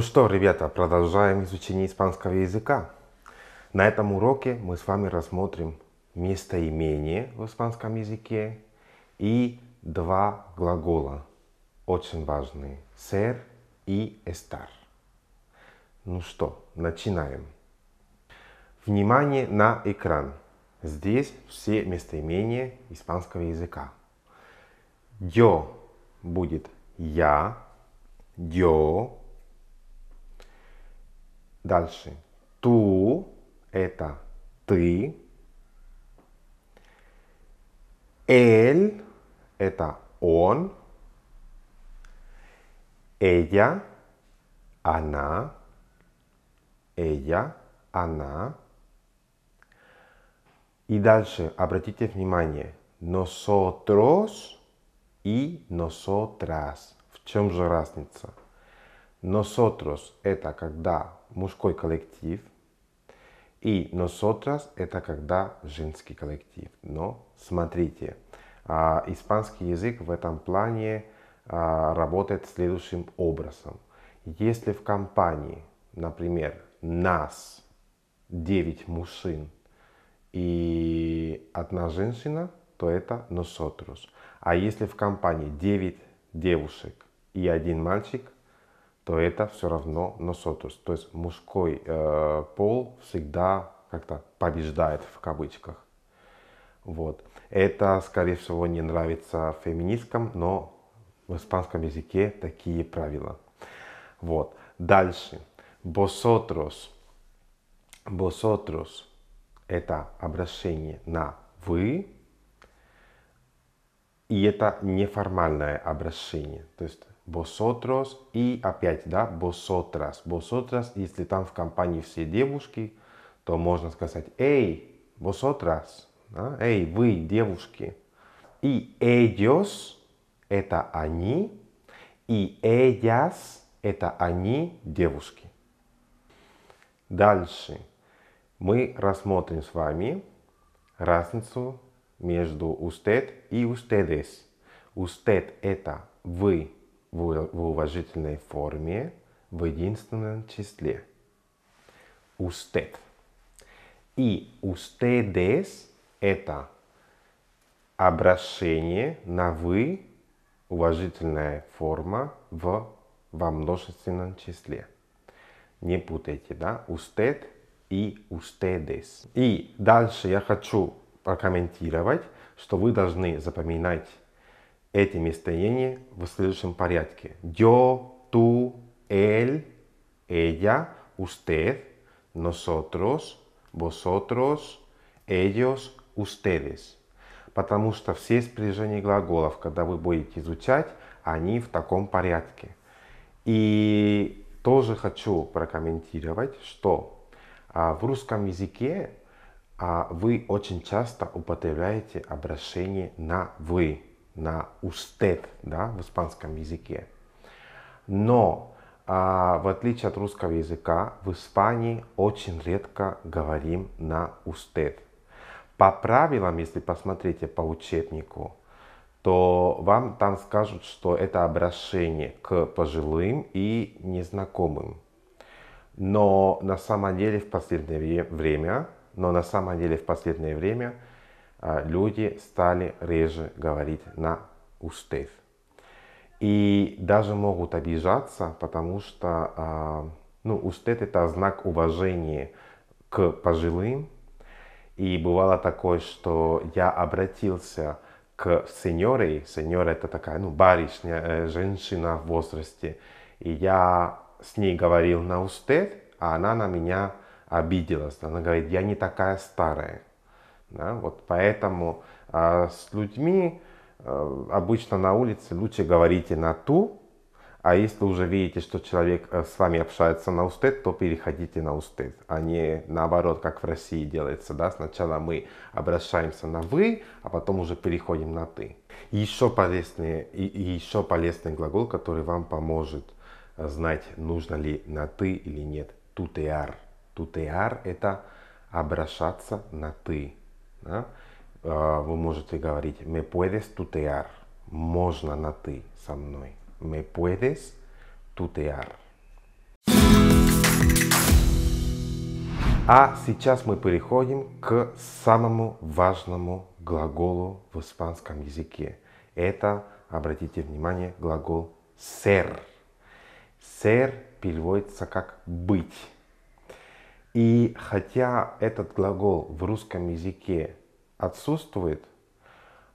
Ну что, ребята, продолжаем изучение испанского языка. На этом уроке мы с вами рассмотрим местоимение в испанском языке и два глагола, очень важные, ser и estar. Ну что, начинаем. Внимание на экран. Здесь все местоимения испанского языка. Yo будет я, yo Дальше. Ту – это ты. Эль – это он. Ella, она. Ella, она. И дальше обратите внимание. Nosotros и nosotras. В чем же разница? Nosotros – это когда мужской коллектив, и nosotras – это когда женский коллектив. Но смотрите, а, испанский язык в этом плане а, работает следующим образом. Если в компании, например, нас 9 мужчин и одна женщина, то это nosotros. А если в компании 9 девушек и один мальчик – то это все равно носотус. То есть мужской э, пол всегда как-то побеждает в кавычках. Вот. Это, скорее всего, не нравится феминисткам, но в испанском языке такие правила. Вот. Дальше. Vosotros. Vosotros – это обращение на «вы», и это неформальное обращение. То есть vosotros и опять, да, vosotras. Vosotras, если там в компании все девушки, то можно сказать «эй, vosotras», да? «эй, вы, девушки». И «ellos» — это «они», и «ellas» — это «они, девушки». Дальше мы рассмотрим с вами разницу между «usted» и «ustedes». «Usted» — это «вы», в уважительной форме в единственном числе. устед И ustedes – это обращение на «вы» уважительная форма в, во множественном числе. Не путайте, да? устед и ustedes. И дальше я хочу прокомментировать, что вы должны запоминать эти местоимения в следующем порядке. Yo, tú, él, ella, usted, nosotros, vosotros, ellos, ustedes. Потому что все спряжения глаголов, когда вы будете изучать, они в таком порядке. И тоже хочу прокомментировать, что а, в русском языке а, вы очень часто употребляете обращение на «вы» на устед да, в испанском языке. Но а, в отличие от русского языка, в Испании очень редко говорим на устед. По правилам, если посмотрите по учебнику, то вам там скажут, что это обращение к пожилым и незнакомым. Но на самом деле в последнее время, но на самом деле в последнее время – а, люди стали реже говорить на устев. И даже могут обижаться, потому что а, ну, устед это знак уважения к пожилым. И бывало такое, что я обратился к сеньоре. Сеньора это такая, ну, барышня, э, женщина в возрасте. И я с ней говорил на устед, а она на меня обиделась. Она говорит, я не такая старая. Да? Вот поэтому э, с людьми э, обычно на улице лучше говорите на ту, а если уже видите, что человек э, с вами общается на устед, то переходите на устед, а не наоборот, как в России делается. Да? Сначала мы обращаемся на «вы», а потом уже переходим на «ты». Еще полезный, еще полезный глагол, который вам поможет э, знать, нужно ли на «ты» или нет. «Тутеар». «Тутеар» — это обращаться на «ты». Да? А, вы можете говорить, me puedes tutear, можно на ты со мной. Me puedes tutear. А сейчас мы переходим к самому важному глаголу в испанском языке. Это, обратите внимание, глагол ser. Ser переводится как быть. И хотя этот глагол в русском языке отсутствует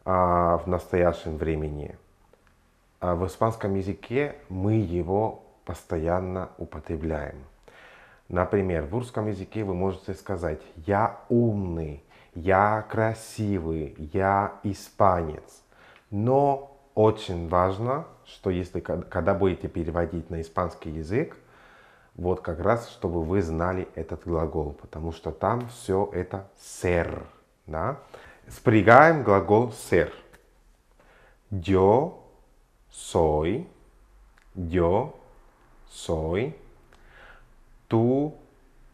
а, в настоящем времени, а в испанском языке мы его постоянно употребляем. Например, в русском языке вы можете сказать «я умный», «я красивый», «я испанец». Но очень важно, что если когда будете переводить на испанский язык, вот как раз, чтобы вы знали этот глагол, потому что там все это «сер». Да? Спрягаем глагол «сер». Yo soy, yo soy, tú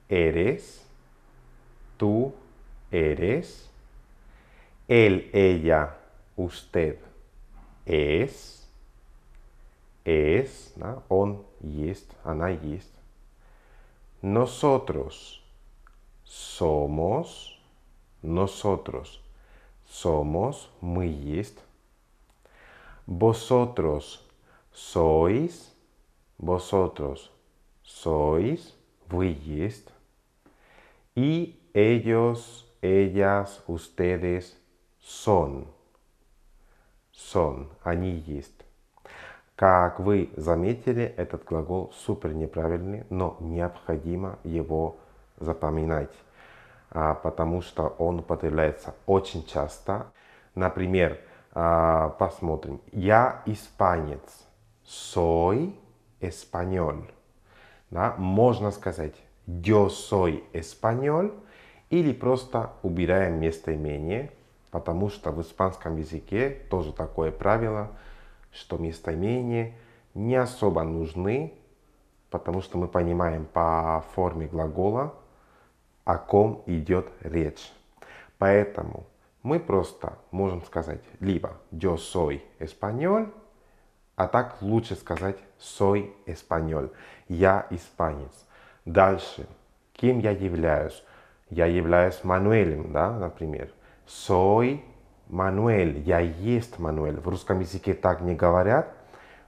eres, tú eres, él, ella, usted es, es, да? он есть, она есть. Nosotros somos, nosotros somos, muy Vosotros sois, vosotros sois, muy Y ellos, ellas, ustedes son, son, они Как вы заметили, этот глагол супер неправильный, но необходимо его запоминать, а, потому что он употребляется очень часто. Например, а, посмотрим. Я испанец. Soy español. Да, можно сказать yo soy español или просто убираем местоимение, потому что в испанском языке тоже такое правило – что местоимения не особо нужны, потому что мы понимаем по форме глагола, о ком идет речь. Поэтому мы просто можем сказать либо «yo soy español», а так лучше сказать «soy español» – «я испанец». Дальше, кем я являюсь? Я являюсь Мануэлем, да, например. «Soy Мануэль, я есть Мануэль. В русском языке так не говорят,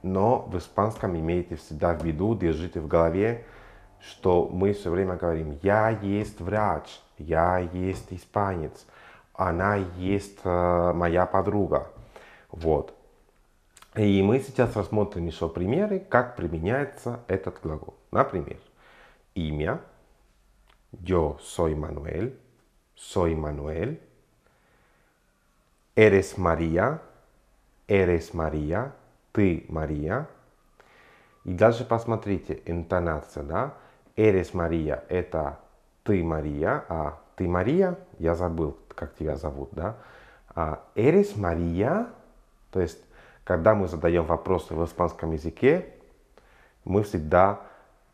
но в испанском имейте всегда в виду, держите в голове, что мы все время говорим, я есть врач, я есть испанец, она есть э, моя подруга. Вот. И мы сейчас рассмотрим еще примеры, как применяется этот глагол. Например, имя. Yo soy Manuel. Soy Manuel. Эрес Мария, Эрес Мария, ты Мария. И даже посмотрите, интонация, да? Эрес Мария – это ты Мария, а ты Мария, я забыл, как тебя зовут, да? А Эрес Мария, то есть, когда мы задаем вопросы в испанском языке, мы всегда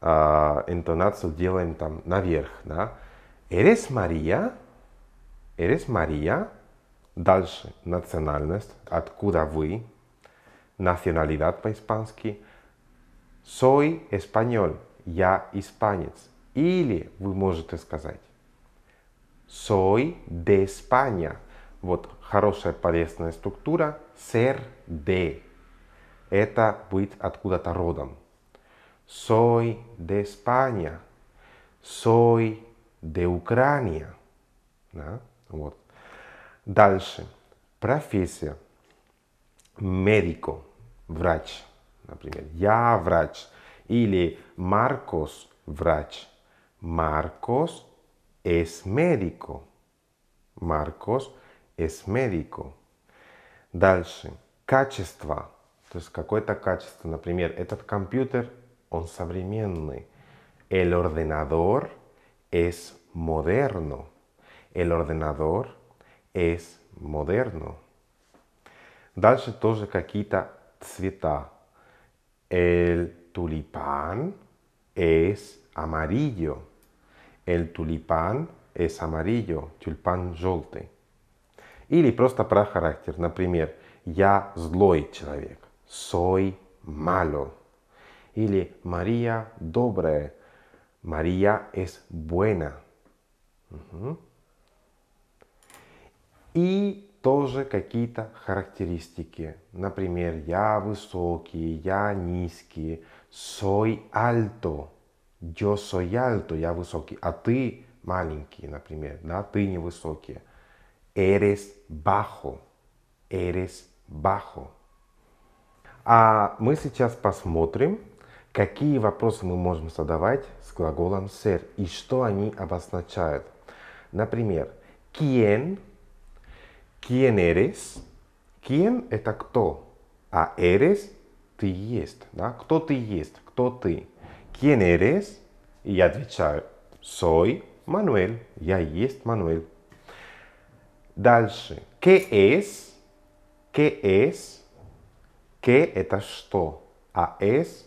э, интонацию делаем там наверх, да? Эрес Мария, Эрес Мария – Дальше национальность, откуда вы, националidad по-испански, soy español, я испанец. Или вы можете сказать soy de España. Вот хорошая полезная структура ser de. Это быть откуда-то родом. Soy de España. Soy de Ucrania. Да? Вот. Дальше. Профессия. Медико. Врач. Например, я врач. Или Маркос врач. Маркос es médico. Маркос es médico. Дальше. Качество. То есть какое-то качество. Например, этот компьютер, он современный. El ordenador es moderno. El ordenador es moderno. Дальше тоже какие-то цвета. El tulipán es amarillo. El tulipán es amarillo. Tulipán желтый. Или просто про характер. Например, я злой человек. Soy malo. Или María добрая. María es buena. И тоже какие-то характеристики. Например, я высокий, я низкий, soy alto, yo soy alto, я высокий, а ты маленький, например, да, ты невысокий. Eres bajo, eres bajo. А мы сейчас посмотрим, какие вопросы мы можем задавать с глаголом ser и что они обозначают. Например, ¿quién quién eres. Quién – это кто, а eres – ты есть. Да? Кто ты есть, кто ты. Quién eres? И я отвечаю, soy Manuel, я есть Manuel. Дальше. ¿Qué es? ¿Qué es? ¿Qué – это что, а es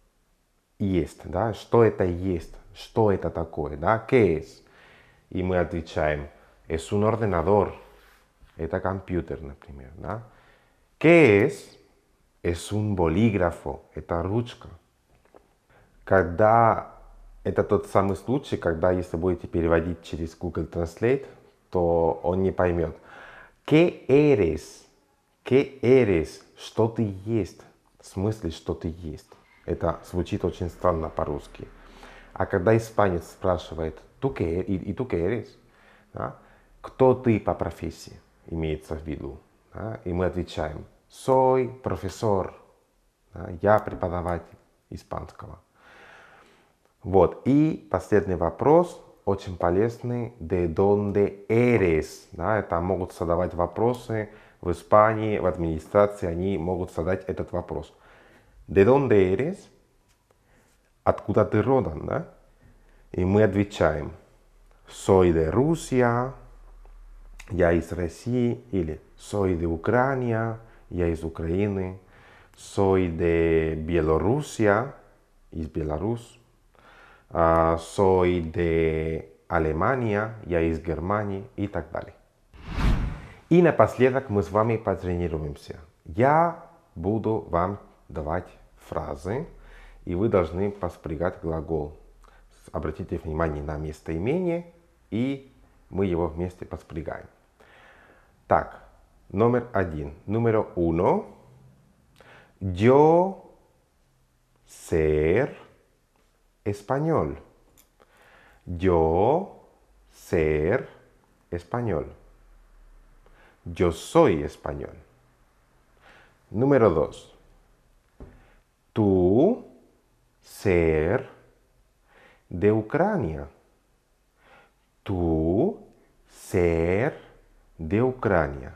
– есть. Да? Что это есть? Что это такое? Да? ¿Qué es? И мы отвечаем, es un ordenador. Это компьютер, например. Да? ¿Qué es? Es un болиграфо, это ручка. Когда это тот самый случай, когда если будете переводить через Google Translate, то он не поймет. ¿Qué eres? ¿Qué eres? Что ты есть? В смысле, что ты есть? Это звучит очень странно по-русски. А когда испанец спрашивает, ¿tú qué, и, и tú qué eres? Да? Кто ты по профессии? имеется в виду. Да? И мы отвечаем «Soy профессор», да? «Я преподаватель испанского». Вот. И последний вопрос, очень полезный «De dónde eres?». Да? Это могут задавать вопросы в Испании, в администрации, они могут задать этот вопрос. «De dónde eres?». «Откуда ты родом?». Да? И мы отвечаем «Soy de Rusia», я из России или soy de Ucrania, я из Украины, soy de Bielorrusia, из Беларус. uh, а, soy de я из Германии и так далее. И напоследок мы с вами потренируемся. Я буду вам давать фразы, и вы должны поспрягать глагол. Обратите внимание на местоимение, и мы его вместе поспрягаем. Так, Número uno. Yo ser español. Yo ser español. Yo soy español. Número dos. Tú ser de Ucrania. Tú ser de Ucrania.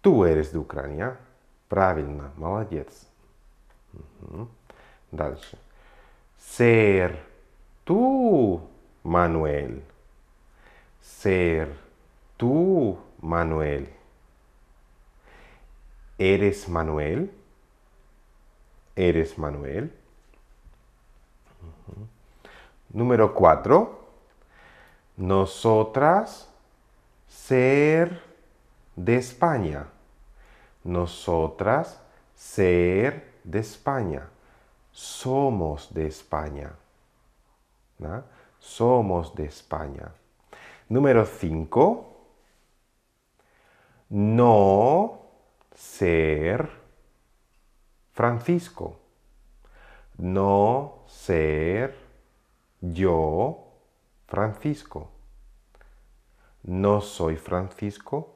Tú eres de Ucrania. Правильно, молодец. Ser tú, Manuel. Ser tú, Manuel. ¿Eres Manuel? ¿Eres Manuel? Número 4. Nosotras ser de España. Nosotras ser de España. Somos de España. Somos de España. Número 5. No ser Francisco. No ser yo Francisco. No soy Francisco.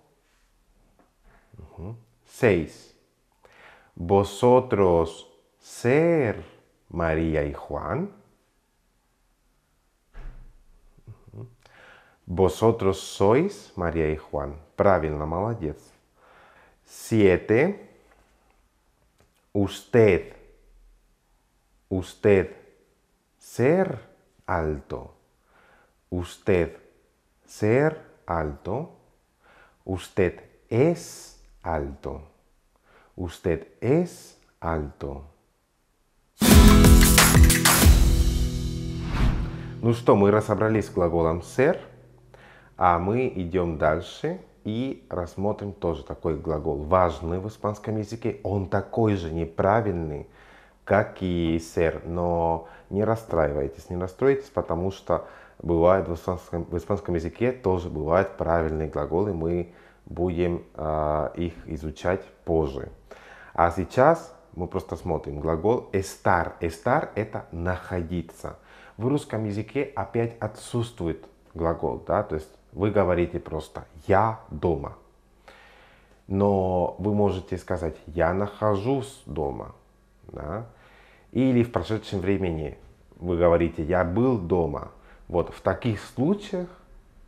Seis. Vosotros ser María y Juan. Vosotros sois María y Juan. Правильно, молодец. Siete. Usted. Usted. Ser alto. usted ser alto, usted es alto, usted es alto. Ну что, мы разобрались с глаголом «ser», а мы идем дальше и рассмотрим тоже такой глагол, важный в испанском языке. Он такой же неправильный, как и «ser», но не расстраивайтесь, не расстроитесь, потому что бывает в испанском, в испанском языке тоже бывают правильные глаголы, мы будем э, их изучать позже. А сейчас мы просто смотрим глагол estar. Estar – это находиться. В русском языке опять отсутствует глагол, да, то есть вы говорите просто «я дома». Но вы можете сказать «я нахожусь дома». Да? Или в прошедшем времени вы говорите «я был дома», вот в таких случаях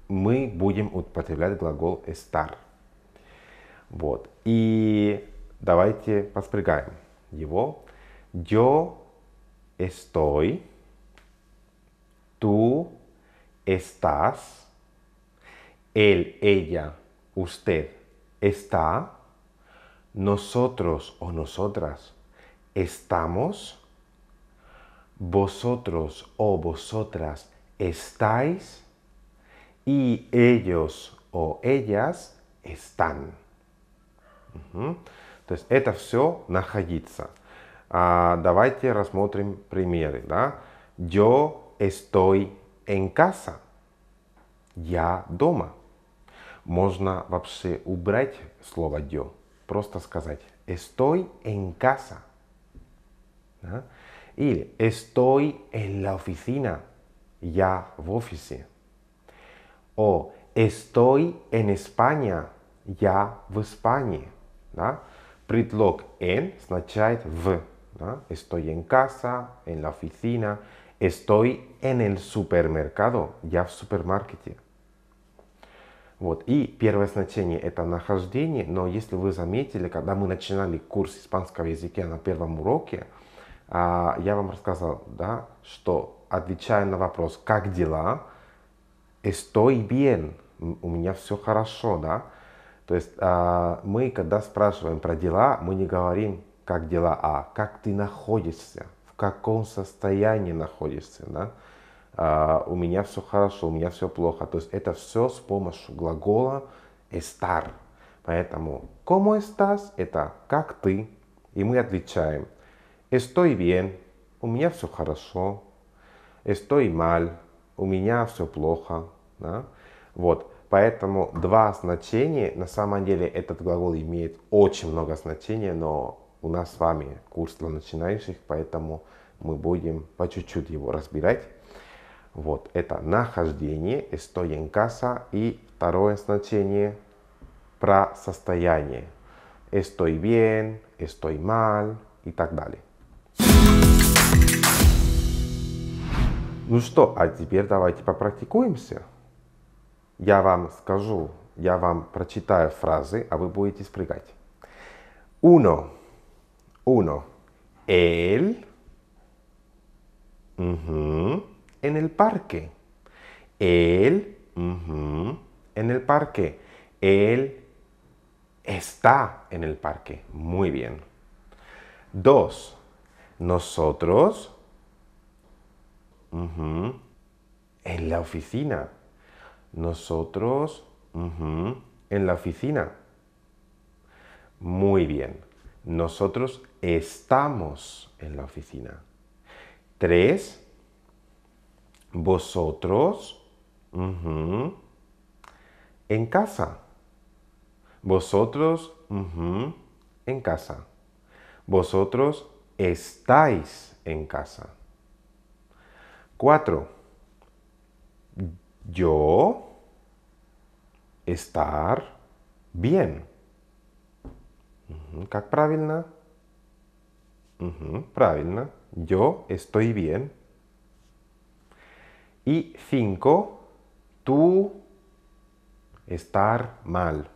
мы будем употреблять глагол estar. Вот. И давайте поспрягаем его. Yo estoy, tú estás, él, ella, usted está, nosotros o nosotras estamos, vosotros o vosotras estáis y ellos о ellas están. То есть это все находиться. А, давайте рассмотрим примеры. Да? Yo estoy en casa. Я дома. Можно вообще убрать слово yo. Просто сказать estoy en casa. Да? Или estoy en la oficina я в офисе. О, estoy en España, я в Испании. Да? Предлог en означает в. Да? Estoy en casa, en la oficina, estoy en el supermercado, я в супермаркете. Вот. И первое значение – это нахождение, но если вы заметили, когда мы начинали курс испанского языка на первом уроке, а, я вам рассказал, да, что Отвечаю на вопрос, как дела, estoy bien, у меня все хорошо, да. То есть а, мы, когда спрашиваем про дела, мы не говорим, как дела, а как ты находишься, в каком состоянии находишься, да. А, у меня все хорошо, у меня все плохо. То есть это все с помощью глагола estar. Поэтому como estás это как ты, и мы отвечаем estoy bien, у меня все хорошо, Estoy mal, у меня все плохо. Да? Вот. Поэтому два значения, на самом деле этот глагол имеет очень много значений, но у нас с вами курс для начинающих, поэтому мы будем по чуть-чуть его разбирать. Вот, это нахождение, estoy en casa, и второе значение про состояние. Estoy bien, estoy mal и так далее. Ну что, а теперь давайте попрактикуемся. Я вам скажу, я вам прочитаю фразы, а вы будете Uno. Uno. Él. en el parque. Él. en el parque. Él está en el parque. Muy bien. Dos. Nosotros en la oficina. Nosotros en la oficina. Muy bien. Nosotros estamos en la oficina. Tres. Vosotros en casa. Vosotros en casa. Vosotros estáis en casa. 4. Yo estar bien. Как правильно? Правильно. Yo estoy bien. Y 5. Tú estar mal.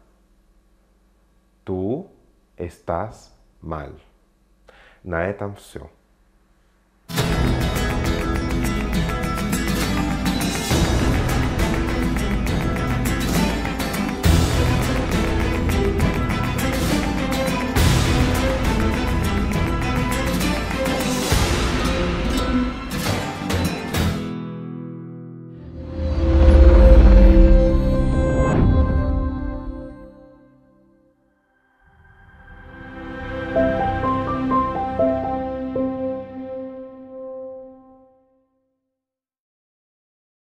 Tú estás mal. На этом все.